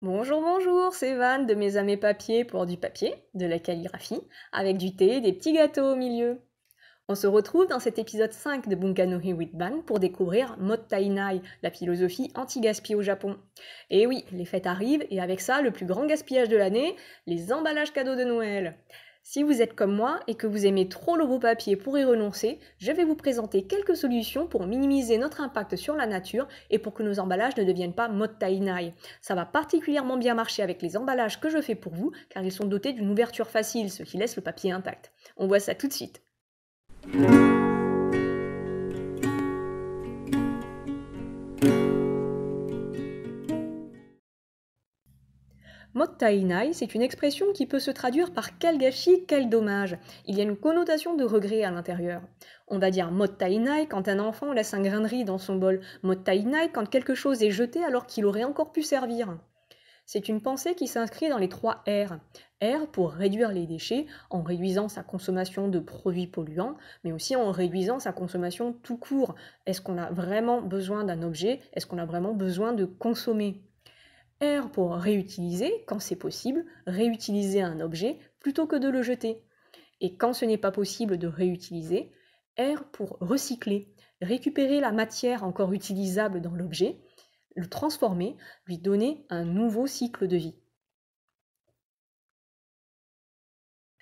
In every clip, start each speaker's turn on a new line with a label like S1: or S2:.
S1: Bonjour, bonjour, c'est Van de mes amis papier pour du papier, de la calligraphie, avec du thé et des petits gâteaux au milieu. On se retrouve dans cet épisode 5 de Bunkanohi with Van pour découvrir Mottainai, la philosophie anti-gaspi au Japon. Et eh oui, les fêtes arrivent et avec ça, le plus grand gaspillage de l'année, les emballages cadeaux de Noël. Si vous êtes comme moi et que vous aimez trop le beau papier pour y renoncer, je vais vous présenter quelques solutions pour minimiser notre impact sur la nature et pour que nos emballages ne deviennent pas mode Ça va particulièrement bien marcher avec les emballages que je fais pour vous car ils sont dotés d'une ouverture facile, ce qui laisse le papier intact. On voit ça tout de suite. Mottainai, c'est une expression qui peut se traduire par quel gâchis, quel dommage. Il y a une connotation de regret à l'intérieur. On va dire Mottainai quand un enfant laisse un grain de riz dans son bol, Mottainai quand quelque chose est jeté alors qu'il aurait encore pu servir. C'est une pensée qui s'inscrit dans les trois R. R pour réduire les déchets en réduisant sa consommation de produits polluants, mais aussi en réduisant sa consommation tout court. Est-ce qu'on a vraiment besoin d'un objet Est-ce qu'on a vraiment besoin de consommer R pour réutiliser, quand c'est possible, réutiliser un objet plutôt que de le jeter. Et quand ce n'est pas possible de réutiliser, R pour recycler, récupérer la matière encore utilisable dans l'objet, le transformer, lui donner un nouveau cycle de vie.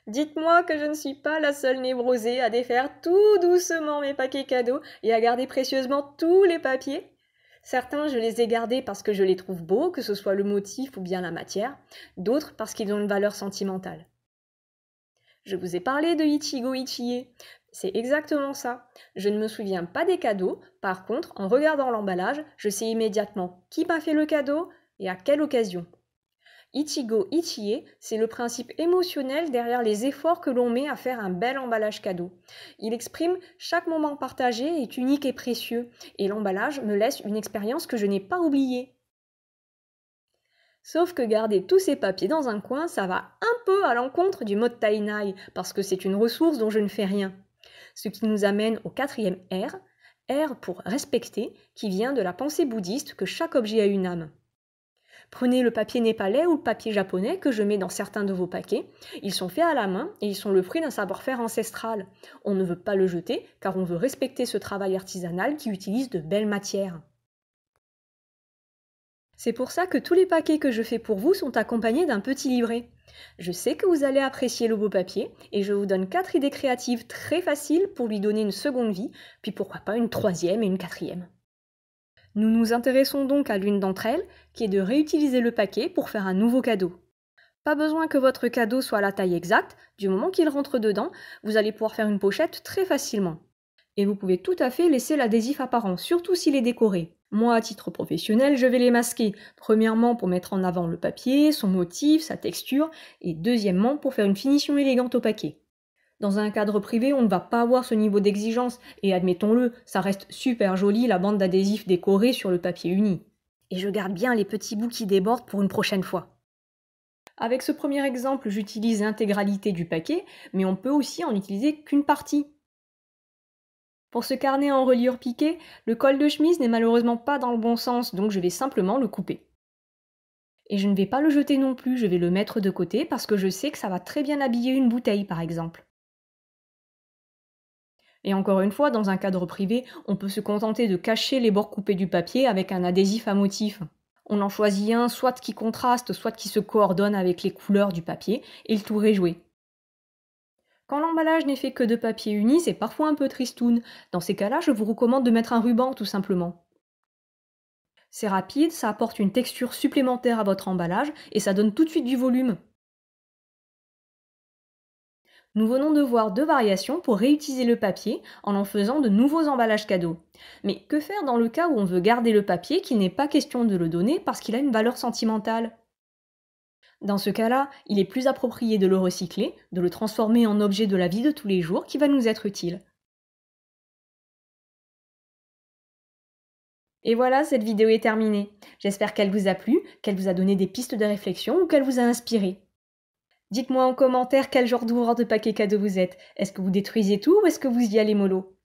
S1: Dites-moi que je ne suis pas la seule nébrosée à défaire tout doucement mes paquets cadeaux et à garder précieusement tous les papiers Certains, je les ai gardés parce que je les trouve beaux, que ce soit le motif ou bien la matière, d'autres parce qu'ils ont une valeur sentimentale. Je vous ai parlé de Ichigo Ichie. C'est exactement ça. Je ne me souviens pas des cadeaux, par contre, en regardant l'emballage, je sais immédiatement qui m'a fait le cadeau et à quelle occasion. Ichigo Ichie, c'est le principe émotionnel derrière les efforts que l'on met à faire un bel emballage cadeau. Il exprime chaque moment partagé est unique et précieux, et l'emballage me laisse une expérience que je n'ai pas oubliée. Sauf que garder tous ces papiers dans un coin, ça va un peu à l'encontre du mode Tainai, parce que c'est une ressource dont je ne fais rien. Ce qui nous amène au quatrième R, R pour respecter, qui vient de la pensée bouddhiste que chaque objet a une âme. Prenez le papier népalais ou le papier japonais que je mets dans certains de vos paquets. Ils sont faits à la main et ils sont le fruit d'un savoir-faire ancestral. On ne veut pas le jeter car on veut respecter ce travail artisanal qui utilise de belles matières. C'est pour ça que tous les paquets que je fais pour vous sont accompagnés d'un petit livret. Je sais que vous allez apprécier le beau papier et je vous donne quatre idées créatives très faciles pour lui donner une seconde vie, puis pourquoi pas une troisième et une quatrième. Nous nous intéressons donc à l'une d'entre elles, qui est de réutiliser le paquet pour faire un nouveau cadeau. Pas besoin que votre cadeau soit à la taille exacte, du moment qu'il rentre dedans, vous allez pouvoir faire une pochette très facilement. Et vous pouvez tout à fait laisser l'adhésif apparent, surtout s'il est décoré. Moi, à titre professionnel, je vais les masquer. Premièrement, pour mettre en avant le papier, son motif, sa texture, et deuxièmement, pour faire une finition élégante au paquet. Dans un cadre privé, on ne va pas avoir ce niveau d'exigence, et admettons-le, ça reste super joli la bande d'adhésif décorée sur le papier uni. Et je garde bien les petits bouts qui débordent pour une prochaine fois. Avec ce premier exemple, j'utilise l'intégralité du paquet, mais on peut aussi en utiliser qu'une partie. Pour ce carnet en reliure piquée, le col de chemise n'est malheureusement pas dans le bon sens, donc je vais simplement le couper. Et je ne vais pas le jeter non plus, je vais le mettre de côté parce que je sais que ça va très bien habiller une bouteille par exemple. Et encore une fois, dans un cadre privé, on peut se contenter de cacher les bords coupés du papier avec un adhésif à motif. On en choisit un, soit qui contraste, soit qui se coordonne avec les couleurs du papier, et le tour est joué. Quand l'emballage n'est fait que de papier uni, c'est parfois un peu tristoun. Dans ces cas-là, je vous recommande de mettre un ruban, tout simplement. C'est rapide, ça apporte une texture supplémentaire à votre emballage, et ça donne tout de suite du volume. Nous venons de voir deux variations pour réutiliser le papier en en faisant de nouveaux emballages cadeaux. Mais que faire dans le cas où on veut garder le papier qu'il n'est pas question de le donner parce qu'il a une valeur sentimentale Dans ce cas-là, il est plus approprié de le recycler, de le transformer en objet de la vie de tous les jours qui va nous être utile. Et voilà, cette vidéo est terminée. J'espère qu'elle vous a plu, qu'elle vous a donné des pistes de réflexion ou qu'elle vous a inspiré. Dites-moi en commentaire quel genre d'ouvreur de paquet cadeau vous êtes. Est-ce que vous détruisez tout ou est-ce que vous y allez mollo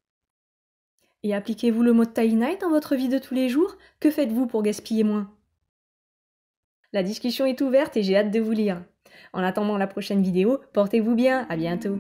S1: Et appliquez-vous le mot Tiny Night dans votre vie de tous les jours Que faites-vous pour gaspiller moins La discussion est ouverte et j'ai hâte de vous lire. En attendant la prochaine vidéo, portez-vous bien, à bientôt